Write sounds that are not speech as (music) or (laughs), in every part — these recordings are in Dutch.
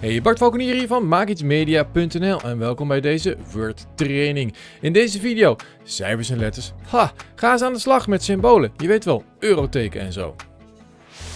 Hey, Bart Valkenier hier van MaakIetsMedia.nl en welkom bij deze Word training. In deze video, cijfers en letters, ha, ga eens aan de slag met symbolen, je weet wel, euroteken en zo.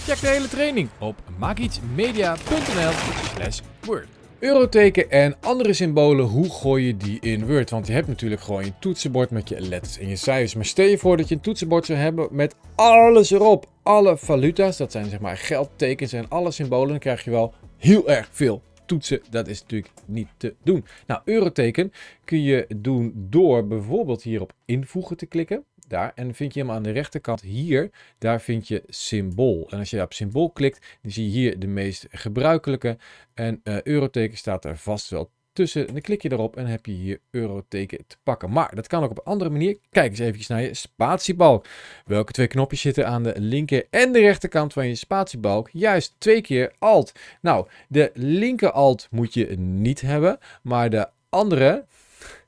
Check de hele training op MaakIetsMedia.nl slash Word. Euroteken en andere symbolen, hoe gooi je die in Word? Want je hebt natuurlijk gewoon je toetsenbord met je letters en je cijfers. Maar stel je voor dat je een toetsenbord zou hebben met alles erop. Alle valuta's, dat zijn zeg maar geldtekens en alle symbolen. Dan krijg je wel heel erg veel toetsen. Dat is natuurlijk niet te doen. Nou, Euroteken kun je doen door bijvoorbeeld hierop invoegen te klikken daar. En vind je hem aan de rechterkant hier, daar vind je symbool. En als je op symbool klikt, dan zie je hier de meest gebruikelijke. En uh, euroteken staat er vast wel tussen. dan klik je erop en heb je hier euroteken te pakken. Maar dat kan ook op een andere manier. Kijk eens even naar je spatiebalk. Welke twee knopjes zitten aan de linker en de rechterkant van je spatiebalk? Juist twee keer alt. Nou, de linker alt moet je niet hebben, maar de andere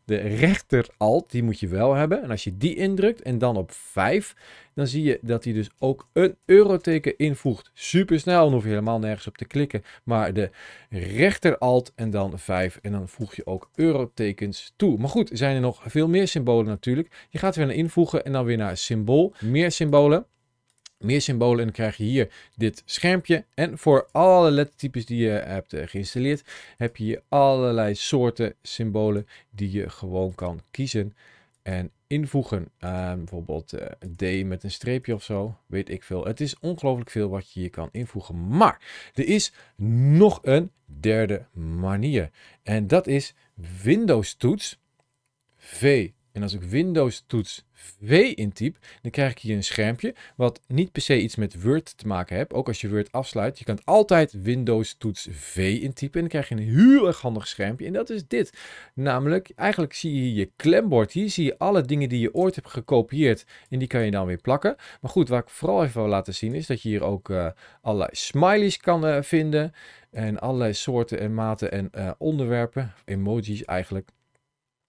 de rechter alt, die moet je wel hebben. En als je die indrukt en dan op 5, dan zie je dat hij dus ook een euroteken invoegt. Super snel, dan hoef je helemaal nergens op te klikken. Maar de rechter alt en dan 5 en dan voeg je ook eurotekens toe. Maar goed, zijn er nog veel meer symbolen natuurlijk. Je gaat weer naar invoegen en dan weer naar symbool, meer symbolen meer symbolen en dan krijg je hier dit schermpje. En voor alle lettertypes die je hebt eh, geïnstalleerd, heb je hier allerlei soorten symbolen die je gewoon kan kiezen en invoegen. Ehm, bijvoorbeeld uh, D met een streepje of zo, weet ik veel. Het is ongelooflijk veel wat je hier kan invoegen. Maar er is nog een derde manier en dat is Windows toets V en als ik Windows toets V intyp, dan krijg ik hier een schermpje wat niet per se iets met Word te maken heeft. Ook als je Word afsluit, je kan altijd Windows toets V intypen en dan krijg je een heel erg handig schermpje. En dat is dit. Namelijk, eigenlijk zie je hier je klembord. Hier zie je alle dingen die je ooit hebt gekopieerd en die kan je dan weer plakken. Maar goed, wat ik vooral even wil laten zien is dat je hier ook eh, allerlei smileys kan eh, vinden. En allerlei soorten en maten en eh, onderwerpen, emojis eigenlijk.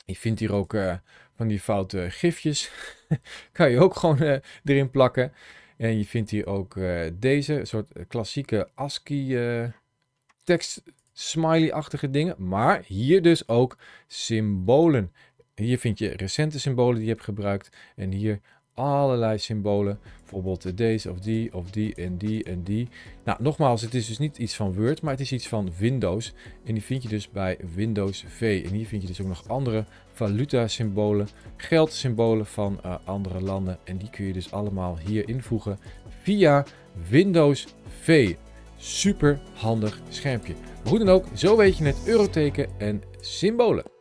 Je vindt hier ook eh, van die foute gifjes. (laughs) kan je ook gewoon eh, erin plakken. En je vindt hier ook eh, deze soort klassieke ASCII tekst smiley-achtige dingen. Maar hier dus ook symbolen. Hier vind je recente symbolen die je hebt gebruikt. En hier allerlei symbolen. Bijvoorbeeld deze of die of die en die en die. Nou, nogmaals, het is dus niet iets van Word, maar het is iets van Windows. En die vind je dus bij Windows V. En hier vind je dus ook nog andere symbolen, geldsymbolen van eh, andere landen. En die kun je dus allemaal hier invoegen via Windows V. Super handig schermpje. Maar hoe dan ook, zo weet je het euroteken en symbolen.